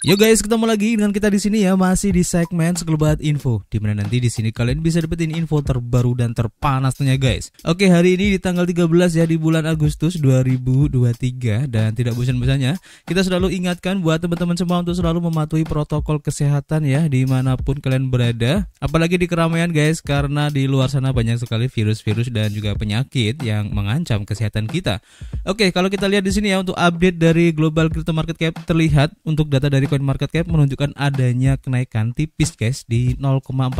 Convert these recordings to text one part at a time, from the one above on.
Yo guys, ketemu lagi dengan kita di sini ya, masih di segmen sekelebat info. di mana nanti di sini kalian bisa dapetin info terbaru dan terpanas tentunya guys. Oke, hari ini di tanggal 13 ya di bulan Agustus 2023 dan tidak bosan-bosannya kita selalu ingatkan buat teman-teman semua untuk selalu mematuhi protokol kesehatan ya dimanapun kalian berada. Apalagi di keramaian guys, karena di luar sana banyak sekali virus-virus dan juga penyakit yang mengancam kesehatan kita. Oke, kalau kita lihat di sini ya untuk update dari global crypto market cap terlihat untuk data dari Bitcoin market cap menunjukkan adanya kenaikan tipis guys di 0,14%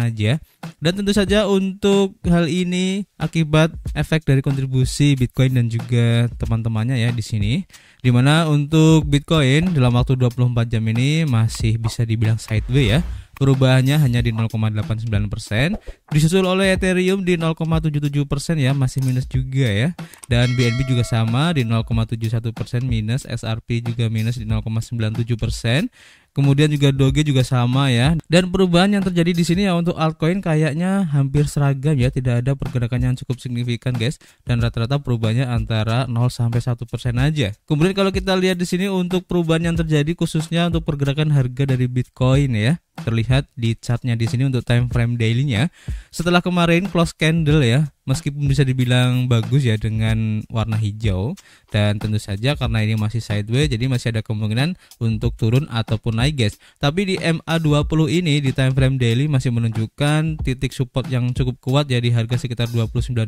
aja. Dan tentu saja untuk hal ini akibat efek dari kontribusi Bitcoin dan juga teman-temannya ya di sini. Dimana untuk Bitcoin dalam waktu 24 jam ini masih bisa dibilang sideways ya Perubahannya hanya di 0,89 persen, disusul oleh Ethereum di 0,77 persen ya, masih minus juga ya. Dan BNB juga sama di 0,71 persen minus, SRP juga minus di 0,97 persen. Kemudian juga Doge juga sama ya. Dan perubahan yang terjadi di sini ya untuk altcoin kayaknya hampir seragam ya, tidak ada pergerakan yang cukup signifikan guys dan rata-rata perubahannya antara 0 sampai 1% aja. Kemudian kalau kita lihat di sini untuk perubahan yang terjadi khususnya untuk pergerakan harga dari Bitcoin ya terlihat di chartnya di sini untuk time frame dailynya setelah kemarin close candle ya meskipun bisa dibilang bagus ya dengan warna hijau dan tentu saja karena ini masih sideways jadi masih ada kemungkinan untuk turun ataupun naik guys tapi di MA20 ini di time frame daily masih menunjukkan titik support yang cukup kuat ya harga sekitar 29.300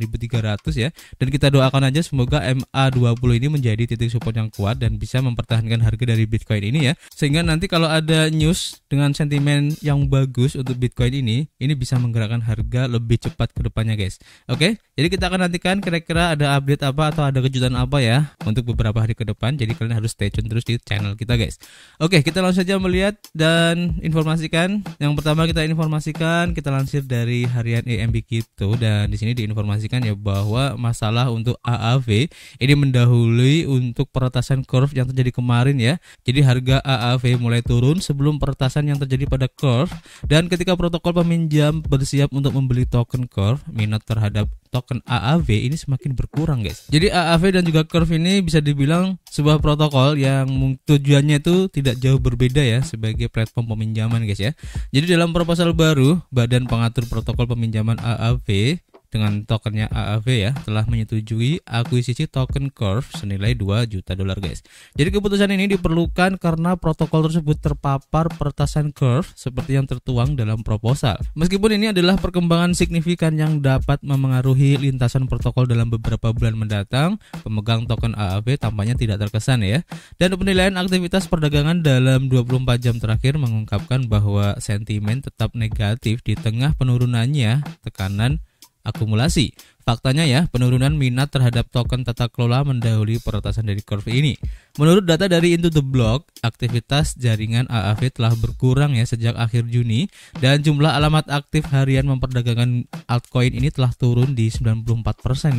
ya dan kita doakan aja semoga MA20 ini menjadi titik support yang kuat dan bisa mempertahankan harga dari Bitcoin ini ya sehingga nanti kalau ada news dengan sentimen sentimen yang bagus untuk Bitcoin ini, ini bisa menggerakkan harga lebih cepat ke depannya, guys. Oke, jadi kita akan nantikan kira-kira ada update apa atau ada kejutan apa ya untuk beberapa hari ke depan. Jadi kalian harus stay tune terus di channel kita, guys. Oke, kita langsung saja melihat dan informasikan. Yang pertama kita informasikan, kita lansir dari harian EMB gitu dan di sini diinformasikan ya bahwa masalah untuk AAV ini mendahului untuk peretasan curve yang terjadi kemarin ya. Jadi harga AAV mulai turun sebelum peretasan yang terjadi pada pada Curve dan ketika protokol peminjam bersiap untuk membeli token Curve, minat terhadap token AAV ini semakin berkurang, guys. Jadi AAV dan juga Curve ini bisa dibilang sebuah protokol yang tujuannya itu tidak jauh berbeda ya sebagai platform peminjaman, guys ya. Jadi dalam proposal baru, Badan Pengatur Protokol Peminjaman AAV dengan tokennya AAV ya telah menyetujui akuisisi token Curve senilai 2 juta dolar guys. Jadi keputusan ini diperlukan karena protokol tersebut terpapar pertasan Curve seperti yang tertuang dalam proposal. Meskipun ini adalah perkembangan signifikan yang dapat memengaruhi lintasan protokol dalam beberapa bulan mendatang, pemegang token AAV tampaknya tidak terkesan ya. Dan penilaian aktivitas perdagangan dalam 24 jam terakhir mengungkapkan bahwa sentimen tetap negatif di tengah penurunannya tekanan akumulasi Faktanya ya, penurunan minat terhadap token tata kelola mendahului peretasan dari curve ini. Menurut data dari Into the Block, aktivitas jaringan AAV telah berkurang ya sejak akhir Juni dan jumlah alamat aktif harian memperdagangkan altcoin ini telah turun di 94%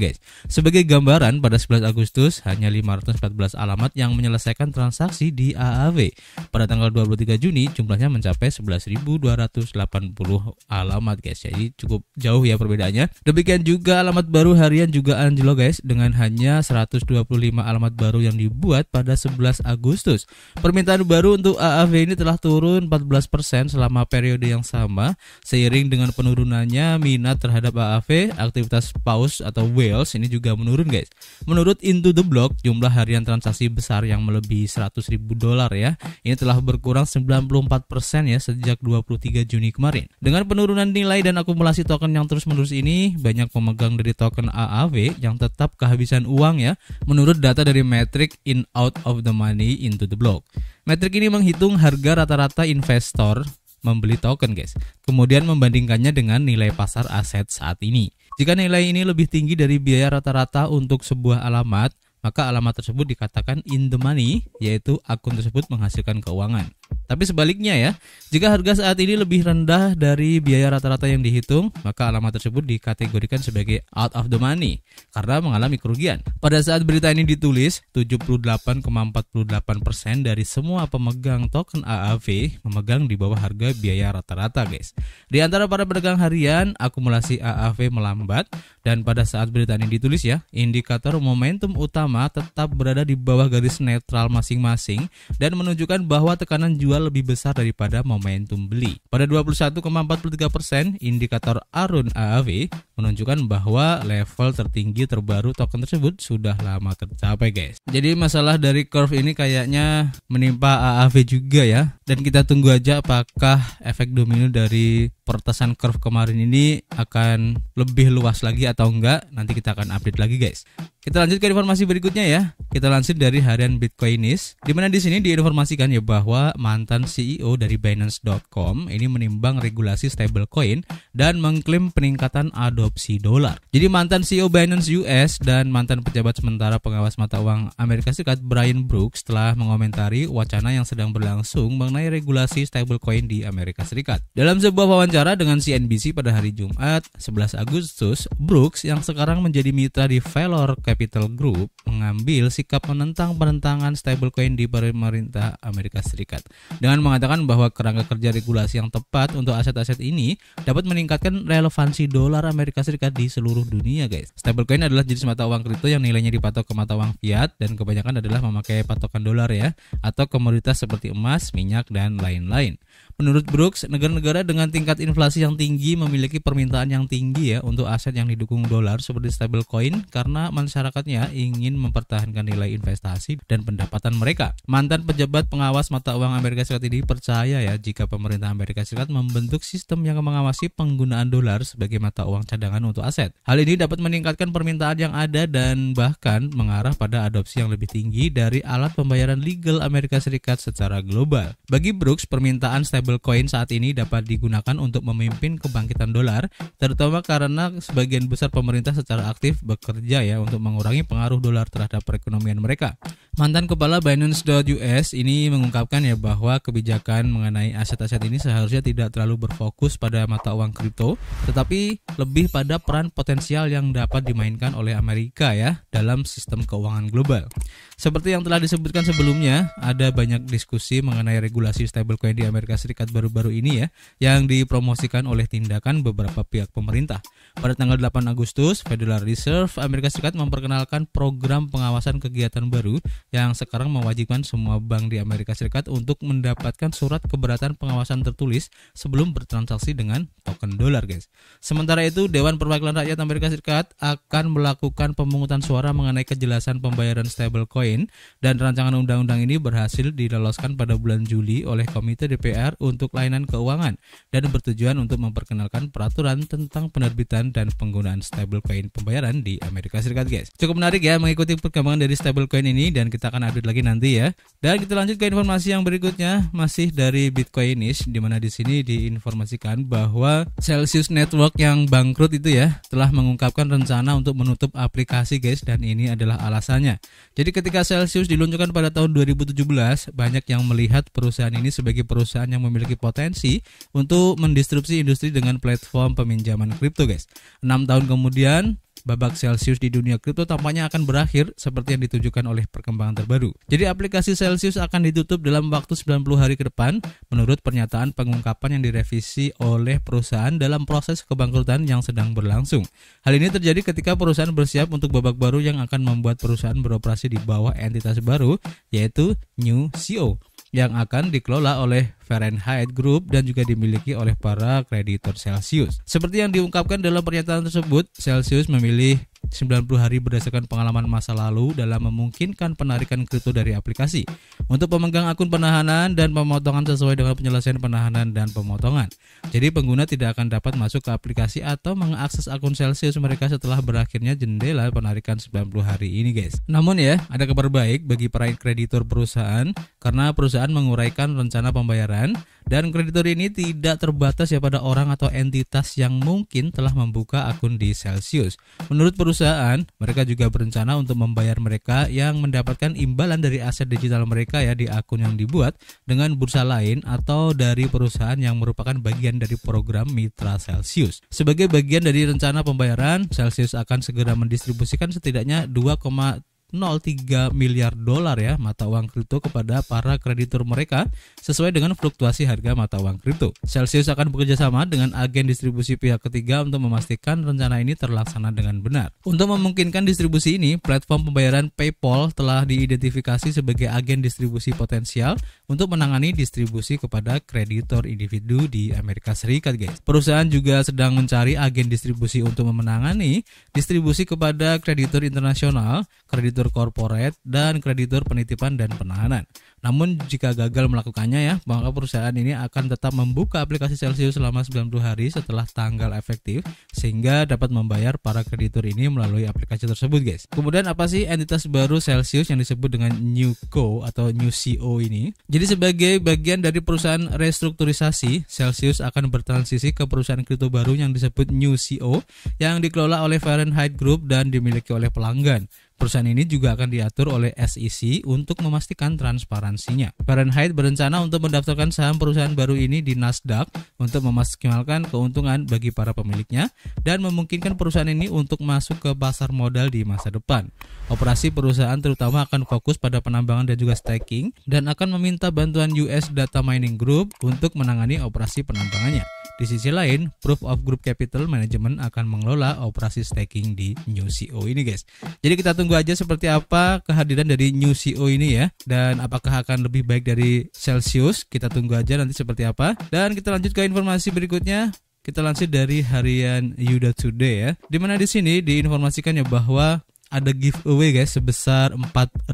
guys. Sebagai gambaran, pada 11 Agustus hanya 514 alamat yang menyelesaikan transaksi di AAV. Pada tanggal 23 Juni jumlahnya mencapai 11.280 alamat guys. Jadi cukup jauh ya perbedaannya. Demikian juga alamat alamat baru harian juga anjlok guys dengan hanya 125 alamat baru yang dibuat pada 11 Agustus. Permintaan baru untuk AAV ini telah turun 14% selama periode yang sama seiring dengan penurunannya minat terhadap AAV, aktivitas paus atau whales ini juga menurun guys. Menurut Into the Block, jumlah harian transaksi besar yang melebihi 100 ribu dolar ya, ini telah berkurang 94% ya sejak 23 Juni kemarin. Dengan penurunan nilai dan akumulasi token yang terus-menerus ini, banyak pemegang dari token AAV yang tetap kehabisan uang ya menurut data dari metric in out of the money into the block. metric ini menghitung harga rata-rata investor membeli token guys, kemudian membandingkannya dengan nilai pasar aset saat ini. Jika nilai ini lebih tinggi dari biaya rata-rata untuk sebuah alamat, maka alamat tersebut dikatakan in the money, yaitu akun tersebut menghasilkan keuangan. Tapi sebaliknya ya, jika harga saat ini lebih rendah dari biaya rata-rata yang dihitung, maka alamat tersebut dikategorikan sebagai out of the money karena mengalami kerugian. Pada saat berita ini ditulis, 78,48% dari semua pemegang token AAV memegang di bawah harga biaya rata-rata, guys. Di antara para pedagang harian, akumulasi AAV melambat dan pada saat berita ini ditulis ya, indikator momentum utama tetap berada di bawah garis netral masing-masing dan menunjukkan bahwa tekanan jual lebih besar daripada momentum beli. Pada 21,43%, indikator ARUN AAV menunjukkan bahwa level tertinggi terbaru token tersebut sudah lama tercapai guys. Jadi masalah dari curve ini kayaknya menimpa AAV juga ya. Dan kita tunggu aja apakah efek domino dari pertasan curve kemarin ini akan lebih luas lagi atau enggak nanti kita akan update lagi guys kita lanjut ke informasi berikutnya ya. Kita lansir dari harian Bitcoinis, di mana di sini diinformasikan ya bahwa mantan CEO dari Binance.com ini menimbang regulasi stablecoin dan mengklaim peningkatan adopsi dolar. Jadi mantan CEO Binance US dan mantan pejabat sementara pengawas mata uang Amerika Serikat Brian Brooks telah mengomentari wacana yang sedang berlangsung mengenai regulasi stablecoin di Amerika Serikat. Dalam sebuah wawancara dengan CNBC pada hari Jumat, 11 Agustus, Brooks yang sekarang menjadi mitra di Valor Capital Group mengambil sikap menentang penentangan stablecoin di pemerintah Amerika Serikat dengan mengatakan bahwa kerangka kerja regulasi yang tepat untuk aset-aset ini dapat meningkatkan relevansi dolar Amerika Serikat di seluruh dunia, guys. Stablecoin adalah jenis mata uang kripto yang nilainya dipatok ke mata uang fiat dan kebanyakan adalah memakai patokan dolar ya atau komoditas seperti emas, minyak dan lain-lain. Menurut Brooks, negara-negara dengan tingkat inflasi yang tinggi memiliki permintaan yang tinggi ya untuk aset yang didukung dolar seperti stablecoin karena masyarakatnya ingin mempertahankan nilai investasi dan pendapatan mereka. Mantan pejabat pengawas mata uang Amerika Serikat ini percaya ya jika pemerintah Amerika Serikat membentuk sistem yang mengawasi penggunaan dolar sebagai mata uang cadangan untuk aset. Hal ini dapat meningkatkan permintaan yang ada dan bahkan mengarah pada adopsi yang lebih tinggi dari alat pembayaran legal Amerika Serikat secara global. Bagi Brooks, permintaan stable stablecoin saat ini dapat digunakan untuk memimpin kebangkitan dolar, terutama karena sebagian besar pemerintah secara aktif bekerja ya untuk mengurangi pengaruh dolar terhadap perekonomian mereka. Mantan kepala Binance.us ini mengungkapkan ya bahwa kebijakan mengenai aset-aset ini seharusnya tidak terlalu berfokus pada mata uang kripto, tetapi lebih pada peran potensial yang dapat dimainkan oleh Amerika ya dalam sistem keuangan global. Seperti yang telah disebutkan sebelumnya, ada banyak diskusi mengenai regulasi stablecoin di Amerika Serikat sertifikat baru-baru ini ya yang dipromosikan oleh tindakan beberapa pihak pemerintah. Pada tanggal 8 Agustus, Federal Reserve Amerika Serikat memperkenalkan program pengawasan kegiatan baru yang sekarang mewajibkan semua bank di Amerika Serikat untuk mendapatkan surat keberatan pengawasan tertulis sebelum bertransaksi dengan token dolar, guys. Sementara itu, Dewan Perwakilan Rakyat Amerika Serikat akan melakukan pemungutan suara mengenai kejelasan pembayaran stablecoin dan rancangan undang-undang ini berhasil diloloskan pada bulan Juli oleh Komite DPR untuk layanan keuangan dan bertujuan untuk memperkenalkan peraturan tentang penerbitan dan penggunaan stablecoin pembayaran di Amerika Serikat, guys. Cukup menarik ya mengikuti perkembangan dari stablecoin ini dan kita akan update lagi nanti ya. Dan kita lanjut ke informasi yang berikutnya masih dari Bitcoinish di mana di sini diinformasikan bahwa Celsius Network yang bangkrut itu ya telah mengungkapkan rencana untuk menutup aplikasi, guys dan ini adalah alasannya. Jadi ketika Celsius diluncurkan pada tahun 2017, banyak yang melihat perusahaan ini sebagai perusahaan yang memiliki potensi untuk mendistrupsi industri dengan platform peminjaman kripto, guys. 6 tahun kemudian, babak Celsius di dunia kripto tampaknya akan berakhir seperti yang ditujukan oleh perkembangan terbaru. Jadi aplikasi Celsius akan ditutup dalam waktu 90 hari ke depan menurut pernyataan pengungkapan yang direvisi oleh perusahaan dalam proses kebangkrutan yang sedang berlangsung. Hal ini terjadi ketika perusahaan bersiap untuk babak baru yang akan membuat perusahaan beroperasi di bawah entitas baru yaitu New CEO yang akan dikelola oleh Fahrenheit Group dan juga dimiliki oleh para kreditor Celsius. Seperti yang diungkapkan dalam pernyataan tersebut, Celsius memilih 90 hari berdasarkan pengalaman masa lalu dalam memungkinkan penarikan kripto dari aplikasi untuk pemegang akun penahanan dan pemotongan sesuai dengan penyelesaian penahanan dan pemotongan. Jadi pengguna tidak akan dapat masuk ke aplikasi atau mengakses akun Celsius mereka setelah berakhirnya jendela penarikan 90 hari ini guys. Namun ya, ada kabar baik bagi para kreditor perusahaan karena perusahaan menguraikan rencana pembayaran dan kreditur ini tidak terbatas ya pada orang atau entitas yang mungkin telah membuka akun di Celsius. Menurut perusahaan, mereka juga berencana untuk membayar mereka yang mendapatkan imbalan dari aset digital mereka ya di akun yang dibuat dengan bursa lain atau dari perusahaan yang merupakan bagian dari program mitra Celsius. Sebagai bagian dari rencana pembayaran, Celsius akan segera mendistribusikan setidaknya 2,3 0,03 miliar dolar ya mata uang kripto kepada para kreditur mereka sesuai dengan fluktuasi harga mata uang kripto. Celsius akan bekerja sama dengan agen distribusi pihak ketiga untuk memastikan rencana ini terlaksana dengan benar. Untuk memungkinkan distribusi ini, platform pembayaran PayPal telah diidentifikasi sebagai agen distribusi potensial untuk menangani distribusi kepada kreditor individu di Amerika Serikat, guys. Perusahaan juga sedang mencari agen distribusi untuk memenangani distribusi kepada kreditor internasional, kreditor kreditur korporat, dan kreditur penitipan dan penahanan. Namun jika gagal melakukannya ya, maka perusahaan ini akan tetap membuka aplikasi Celsius selama 90 hari setelah tanggal efektif sehingga dapat membayar para kreditur ini melalui aplikasi tersebut, guys. Kemudian apa sih entitas baru Celsius yang disebut dengan New Co atau New CO ini? Jadi sebagai bagian dari perusahaan restrukturisasi, Celsius akan bertransisi ke perusahaan kripto baru yang disebut New CO yang dikelola oleh Fahrenheit Group dan dimiliki oleh pelanggan. Perusahaan ini juga akan diatur oleh SEC untuk memastikan transparan substansinya. Fahrenheit berencana untuk mendaftarkan saham perusahaan baru ini di Nasdaq untuk memaksimalkan keuntungan bagi para pemiliknya dan memungkinkan perusahaan ini untuk masuk ke pasar modal di masa depan. Operasi perusahaan terutama akan fokus pada penambangan dan juga staking dan akan meminta bantuan US Data Mining Group untuk menangani operasi penambangannya. Di sisi lain, Proof of Group Capital Management akan mengelola operasi staking di New CEO ini guys. Jadi kita tunggu aja seperti apa kehadiran dari New CEO ini ya. Dan apakah akan lebih baik dari Celsius? Kita tunggu aja nanti seperti apa. Dan kita lanjut ke informasi berikutnya. Kita lanjut dari harian Yuda Today ya. Dimana di sini diinformasikannya bahwa ada giveaway guys sebesar 4000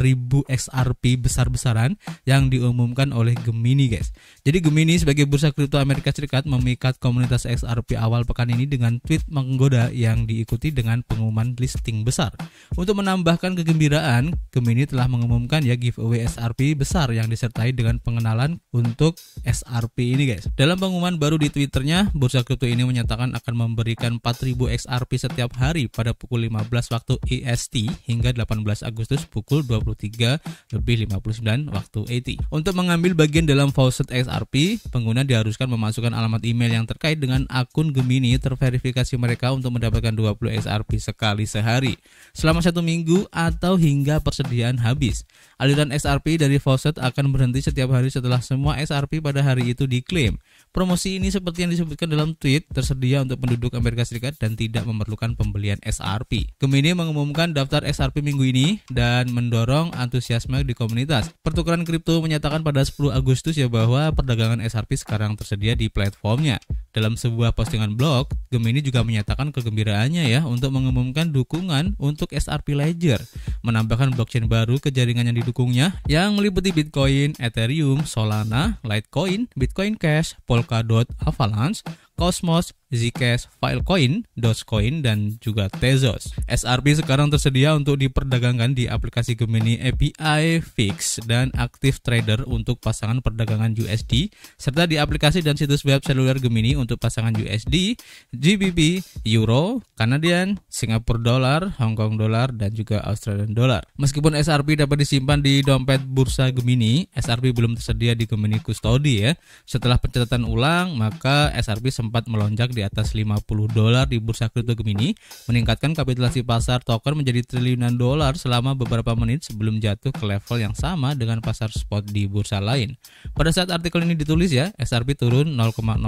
XRP besar-besaran yang diumumkan oleh Gemini guys. Jadi Gemini sebagai bursa kripto Amerika Serikat memikat komunitas XRP awal pekan ini dengan tweet menggoda yang diikuti dengan pengumuman listing besar. Untuk menambahkan kegembiraan, Gemini telah mengumumkan ya giveaway XRP besar yang disertai dengan pengenalan untuk XRP ini guys. Dalam pengumuman baru di Twitternya, bursa kripto ini menyatakan akan memberikan 4000 XRP setiap hari pada pukul 15 waktu EST hingga 18 Agustus pukul 23 lebih 59 waktu ET. Untuk mengambil bagian dalam faucet XRP SRP, pengguna diharuskan memasukkan alamat email yang terkait dengan akun Gemini terverifikasi mereka untuk mendapatkan 20 SRP sekali sehari selama satu minggu atau hingga persediaan habis. Aliran SRP dari faucet akan berhenti setiap hari setelah semua SRP pada hari itu diklaim. Promosi ini seperti yang disebutkan dalam tweet tersedia untuk penduduk Amerika Serikat dan tidak memerlukan pembelian SRP. Gemini mengumumkan daftar SRP minggu ini dan mendorong antusiasme di komunitas. Pertukaran kripto menyatakan pada 10 Agustus ya bahwa perdagangan SRP sekarang tersedia di platformnya. Dalam sebuah postingan blog, Gemini juga menyatakan kegembiraannya ya untuk mengumumkan dukungan untuk SRP Ledger, menambahkan blockchain baru ke jaringan yang didukungnya yang meliputi Bitcoin, Ethereum, Solana, Litecoin, Bitcoin Cash, Polkadot, Avalanche, Cosmos, Zcash, Filecoin, Dogecoin, dan juga Tezos. SRP sekarang tersedia untuk diperdagangkan di aplikasi Gemini API Fix dan Active Trader untuk pasangan perdagangan USD, serta di aplikasi dan situs web seluler Gemini untuk pasangan USD, GBP, Euro, Canadian, Singapore Dollar, Hong Kong Dollar, dan juga Australian Dollar. Meskipun SRP dapat disimpan di dompet bursa Gemini, SRP belum tersedia di Gemini Custody ya. Setelah pencatatan ulang, maka SRP sempat sempat melonjak di atas 50 dolar di bursa kripto Gemini, meningkatkan kapitalisasi pasar token menjadi triliunan dolar selama beberapa menit sebelum jatuh ke level yang sama dengan pasar spot di bursa lain. Pada saat artikel ini ditulis ya, SRP turun 0,07%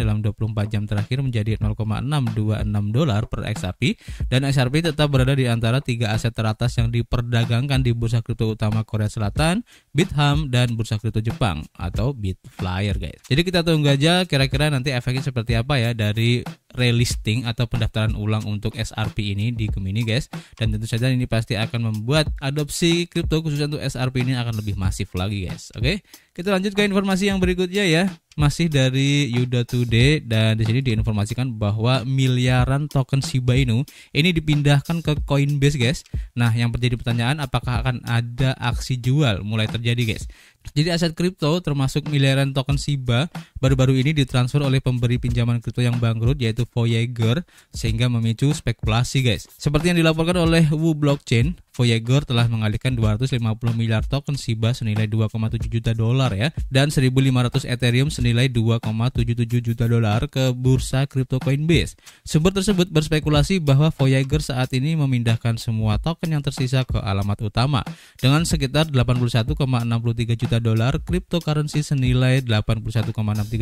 dalam 24 jam terakhir menjadi 0,626 dolar per XRP dan XRP tetap berada di antara tiga aset teratas yang diperdagangkan di bursa kripto utama Korea Selatan, Bitham, dan bursa kripto Jepang atau Bitflyer guys. Jadi kita tunggu aja kira-kira nanti efek efeknya seperti apa ya dari relisting atau pendaftaran ulang untuk SRP ini di Gemini guys dan tentu saja ini pasti akan membuat adopsi kripto khususnya untuk SRP ini akan lebih masif lagi guys oke kita lanjut ke informasi yang berikutnya ya masih dari Yuda Today dan di sini diinformasikan bahwa miliaran token Shiba Inu ini dipindahkan ke Coinbase guys nah yang terjadi pertanyaan apakah akan ada aksi jual mulai terjadi guys jadi aset kripto termasuk miliaran token Shiba baru-baru ini ditransfer oleh pemberi pinjaman kripto yang bangkrut yaitu Voyager sehingga memicu spekulasi guys. Seperti yang dilaporkan oleh Wu Blockchain, Voyager telah mengalihkan 250 miliar token SIBA senilai 2,7 juta dolar ya dan 1500 Ethereum senilai 2,77 juta dolar ke bursa kripto Coinbase. Sumber tersebut berspekulasi bahwa Voyager saat ini memindahkan semua token yang tersisa ke alamat utama dengan sekitar 81,63 juta dolar cryptocurrency senilai 81,63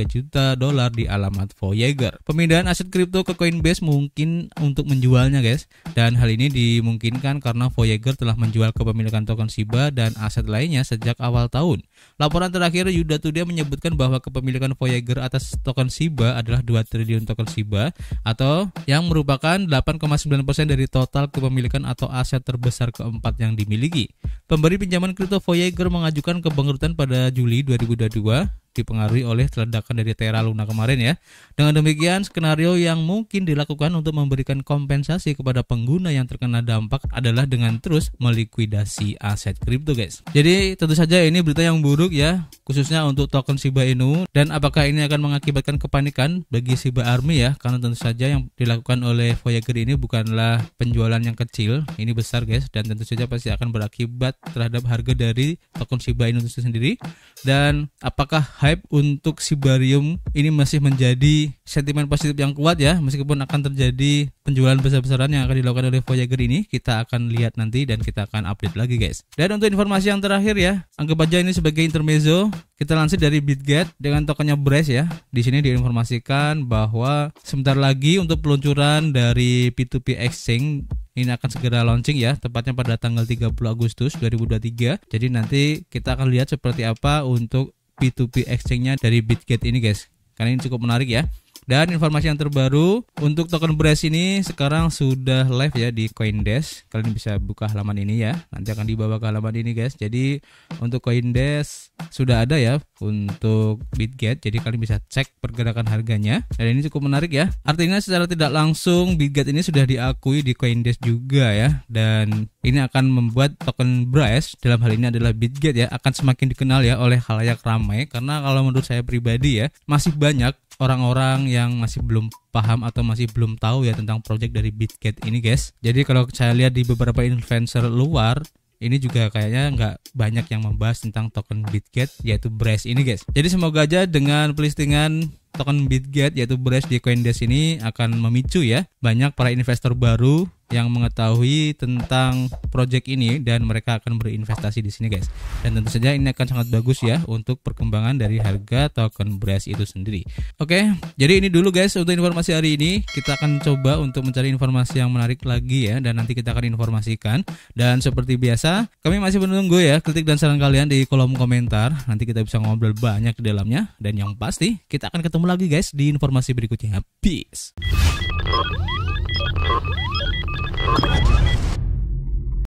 juta dolar di alamat Voyager. Pemindahan aset kripto ke Coinbase mungkin untuk menjualnya guys dan hal ini dimungkinkan karena Voyager Gallagher telah menjual kepemilikan token Shiba dan aset lainnya sejak awal tahun. Laporan terakhir Yuda Today menyebutkan bahwa kepemilikan Voyager atas token Shiba adalah 2 triliun token Shiba atau yang merupakan 8,9% dari total kepemilikan atau aset terbesar keempat yang dimiliki. Pemberi pinjaman kripto Voyager mengajukan kebangkrutan pada Juli 2022 dipengaruhi oleh ledakan dari Terra Luna kemarin ya. Dengan demikian, skenario yang mungkin dilakukan untuk memberikan kompensasi kepada pengguna yang terkena dampak adalah dengan terus melikuidasi aset kripto, guys. Jadi tentu saja ini berita yang buruk ya khususnya untuk token Shiba Inu dan apakah ini akan mengakibatkan kepanikan bagi Shiba Army ya karena tentu saja yang dilakukan oleh Voyager ini bukanlah penjualan yang kecil ini besar guys dan tentu saja pasti akan berakibat terhadap harga dari token Shiba Inu itu sendiri dan apakah hype untuk Sibarium ini masih menjadi sentimen positif yang kuat ya meskipun akan terjadi penjualan besar-besaran yang akan dilakukan oleh Voyager ini kita akan lihat nanti dan kita akan update lagi guys. Dan untuk informasi yang terakhir ya, anggap aja ini sebagai intermezzo. Kita lansir dari Bitget dengan tokennya Brace ya. Di sini diinformasikan bahwa sebentar lagi untuk peluncuran dari P2P Exchange ini akan segera launching ya, tepatnya pada tanggal 30 Agustus 2023. Jadi nanti kita akan lihat seperti apa untuk P2P exchange-nya dari Bitget ini guys. Karena ini cukup menarik ya. Dan informasi yang terbaru untuk token Brace ini sekarang sudah live ya di Coindesk. Kalian bisa buka halaman ini ya. Nanti akan dibawa ke halaman ini guys. Jadi untuk Coindesk sudah ada ya untuk Bitget. Jadi kalian bisa cek pergerakan harganya. Dan ini cukup menarik ya. Artinya secara tidak langsung Bitget ini sudah diakui di Coindesk juga ya. Dan ini akan membuat token Brace dalam hal ini adalah Bitget ya akan semakin dikenal ya oleh halayak ramai karena kalau menurut saya pribadi ya masih banyak orang-orang yang masih belum paham atau masih belum tahu ya tentang project dari Bitget ini guys. Jadi kalau saya lihat di beberapa influencer luar ini juga kayaknya nggak banyak yang membahas tentang token Bitget yaitu Brace ini guys. Jadi semoga aja dengan pelistingan token Bitget yaitu Brace di Coindesk ini akan memicu ya banyak para investor baru yang mengetahui tentang project ini dan mereka akan berinvestasi di sini guys. Dan tentu saja ini akan sangat bagus ya untuk perkembangan dari harga token brass itu sendiri. Oke, jadi ini dulu guys untuk informasi hari ini. Kita akan coba untuk mencari informasi yang menarik lagi ya dan nanti kita akan informasikan. Dan seperti biasa, kami masih menunggu ya kritik dan saran kalian di kolom komentar. Nanti kita bisa ngobrol banyak di dalamnya dan yang pasti kita akan ketemu lagi guys di informasi berikutnya. Peace.